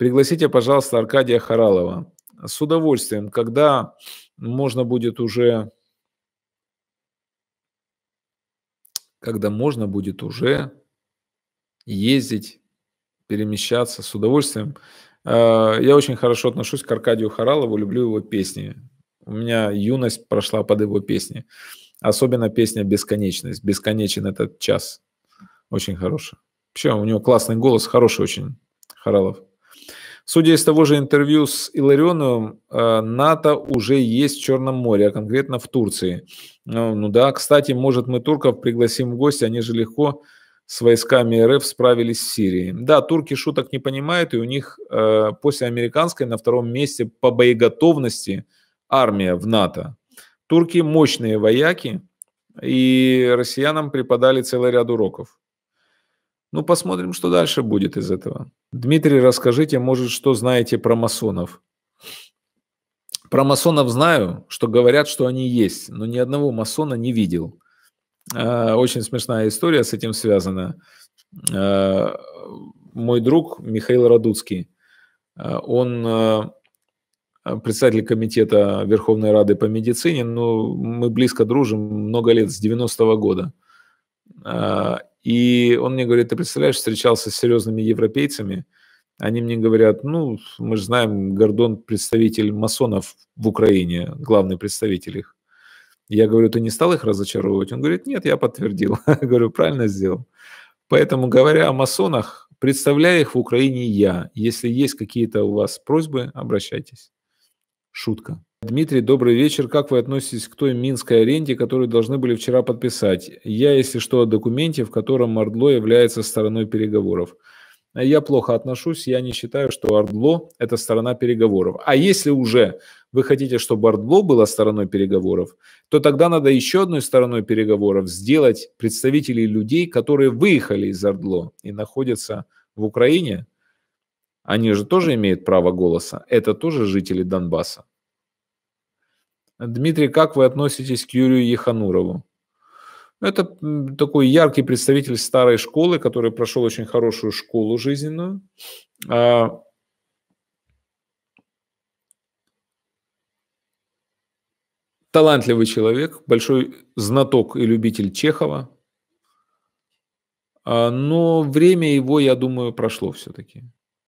Пригласите, пожалуйста, Аркадия Харалова. С удовольствием, когда можно будет уже... Когда можно будет уже ездить, перемещаться с удовольствием. А, я очень хорошо отношусь к Аркадию Харалову, люблю его песни. У меня юность прошла под его песни. Особенно песня «Бесконечность». «Бесконечен этот час». Очень хорошая. Вообще, у него классный голос, хороший очень, Харалов. Судя из того же интервью с Иларионовым, э, НАТО уже есть в Черном море, а конкретно в Турции. Ну, ну да, кстати, может мы турков пригласим в гости, они же легко с войсками РФ справились в Сирии. Да, турки шуток не понимают, и у них э, после американской на втором месте по боеготовности армия в НАТО. Турки мощные вояки, и россиянам преподали целый ряд уроков. Ну, посмотрим, что дальше будет из этого. Дмитрий, расскажите, может, что знаете про масонов? Про масонов знаю, что говорят, что они есть, но ни одного масона не видел. А, очень смешная история с этим связана. А, мой друг Михаил Радуцкий, а, он председатель комитета Верховной Рады по медицине, но мы близко дружим много лет, с 90-го года. И он мне говорит, ты представляешь, встречался с серьезными европейцами, они мне говорят, ну, мы же знаем, Гордон представитель масонов в Украине, главный представитель их. Я говорю, ты не стал их разочаровывать? Он говорит, нет, я подтвердил. говорю, правильно сделал. Поэтому, говоря о масонах, представляю их в Украине я. Если есть какие-то у вас просьбы, обращайтесь. Шутка. Дмитрий, добрый вечер. Как вы относитесь к той минской аренде, которую должны были вчера подписать? Я, если что, о документе, в котором Ордло является стороной переговоров. Я плохо отношусь, я не считаю, что Ордло – это сторона переговоров. А если уже вы хотите, чтобы Ордло была стороной переговоров, то тогда надо еще одной стороной переговоров сделать представителей людей, которые выехали из Ордло и находятся в Украине. Они же тоже имеют право голоса. Это тоже жители Донбасса. Дмитрий, как вы относитесь к Юрию Еханурову? Это такой яркий представитель старой школы, который прошел очень хорошую школу жизненную. А, талантливый человек, большой знаток и любитель Чехова. А, но время его, я думаю, прошло все-таки.